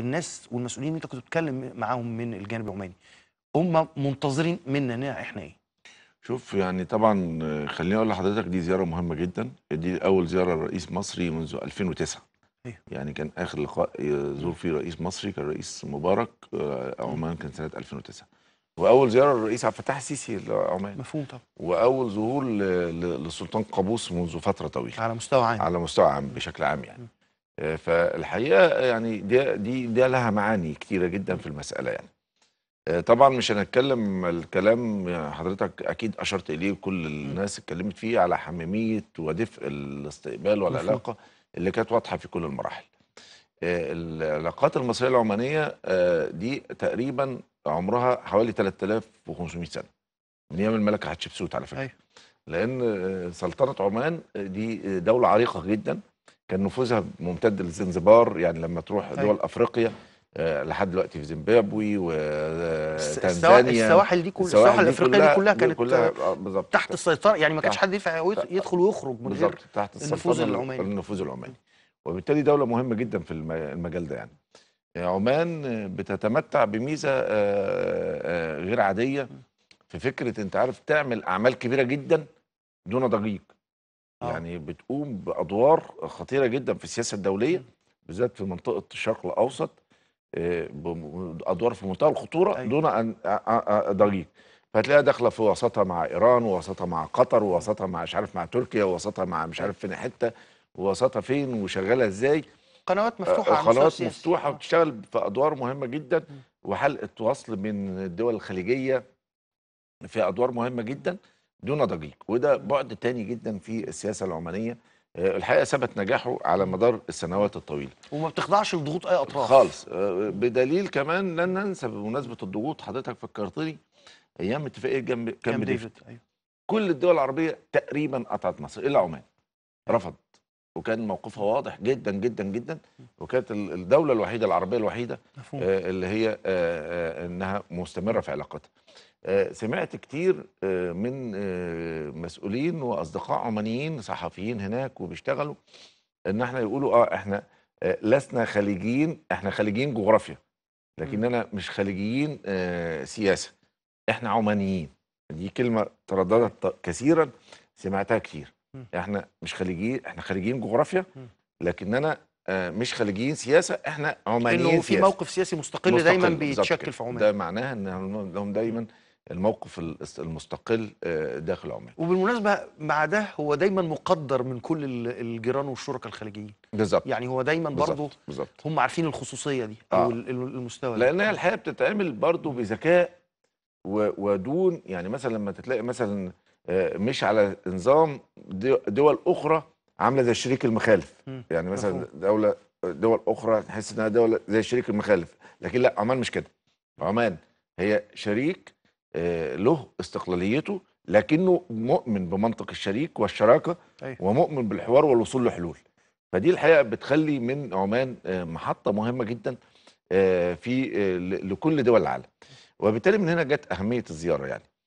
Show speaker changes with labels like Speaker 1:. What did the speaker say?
Speaker 1: الناس والمسؤولين انت كنت بتتكلم معاهم من الجانب العماني هم منتظرين مننا احنا ايه شوف يعني طبعا آه، خليني اقول لحضرتك دي زياره مهمه جدا دي اول زياره لرئيس مصري منذ 2009 إيه. يعني كان اخر لقاء زور فيه رئيس مصري كان رئيس مبارك آه، عمان كان سنه 2009 واول زياره للرئيس عبد الفتاح السيسي لعمان مفهوم طبعا واول ظهور للسلطان قابوس منذ فتره طويله على مستوى عام على مستوى عام بشكل عام يعني م. فالحقيقه يعني دي دي ده لها معاني كتيره جدا في المساله يعني آه، طبعا مش هنتكلم الكلام يعني حضرتك اكيد اشرت اليه كل الناس اتكلمت فيه على حميميه ودفء الاستقبال والعلاقه اللي كانت واضحه في كل المراحل آه، العلاقات المصريه العمانيه آه، دي تقريبا عمرها حوالي 3500 سنه من ايام الملكه حتشبسوت على فكره أيوه. لان سلطنه عمان دي دوله عريقه جدا كان نفوذها ممتد لزنزبار يعني لما تروح طيب. دول افريقيا آه، لحد دلوقتي في زيمبابوي وتنزانيا آه، السواحل دي كل السواحل الافريقيه دي كلها كانت كلها آه، تحت السيطره يعني ما كانش حد ينفع يدخل ويخرج من غير تحت النفوذ العماني النفوذ العماني وبالتالي دوله مهمه جدا في المجال ده يعني عمان بتتمتع بميزه غير عاديه في فكره انت عارف تعمل اعمال كبيره جدا دون ضجيج آه. يعني بتقوم بادوار خطيره جدا في السياسه الدوليه بالذات في منطقه الشرق الاوسط آه، ادوار في منتهى الخطوره أيوة. دون ان ضجيج فتلاقيها داخله في وساطه مع ايران ووساطه مع قطر ووساطه مع مش عارف مع تركيا ووساطه مع مش عارف أيوة. فين حته ووساطه فين وشغاله ازاي قنوات آه، مفتوحه قنوات مفتوحه بتشتغل في ادوار مهمه جدا وحلقه وصل من الدول الخليجيه في ادوار مهمه جدا دون ضجيج وده بعد تاني جدا في السياسه العمانيه آه، الحقيقه ثبت نجاحه على مدار السنوات الطويله وما بتخضعش لضغوط اي اطراف خالص آه، بدليل كمان لن ننسى بمناسبه الضغوط حضرتك فكرتني ايام اتفاقيه جنب كامب ديفيد أيوه. كل الدول العربيه تقريبا قطعت مصر الا عمان رفض وكان موقفها واضح جدا جدا جدا وكانت الدوله الوحيده العربيه الوحيده آه، اللي هي آه، آه، انها مستمره في علاقتها سمعت كتير من مسؤولين واصدقاء عمانيين صحفيين هناك وبيشتغلوا ان احنا يقولوا اه احنا لسنا خليجيين احنا خليجيين جغرافيا لكننا مش خليجيين سياسه احنا عمانيين دي كلمه ترددت كثيرا سمعتها كتير احنا مش خليجيين احنا خليجيين جغرافيا لكننا آه، مش خليجيين سياسه احنا عمانيين سياسه في موقف سياسي مستقل, مستقل دايما بيتشكل في عمان ده معناها ان لهم دايما الموقف المستقل آه، داخل عمان وبالمناسبه مع ده هو دايما مقدر من كل الجيران والشركاء الخليجيين بالظبط يعني هو دايما برضه بالظبط هم عارفين الخصوصيه دي او آه. المستوى ده لان هي الحقيقه بتتعمل برضه بذكاء ودون يعني مثلا لما تتلاقي مثلا آه، مش على نظام دول اخرى عامله زي الشريك المخالف يعني مثلا دوله دول اخرى تحس انها دوله زي الشريك المخالف لكن لا عمان مش كده عمان هي شريك آه، له استقلاليته لكنه مؤمن بمنطق الشريك والشراكه أيوه. ومؤمن بالحوار والوصول لحلول فدي الحقيقه بتخلي من عمان آه، محطه مهمه جدا في لكل دول العالم وبالتالي من هنا جت اهميه الزياره يعني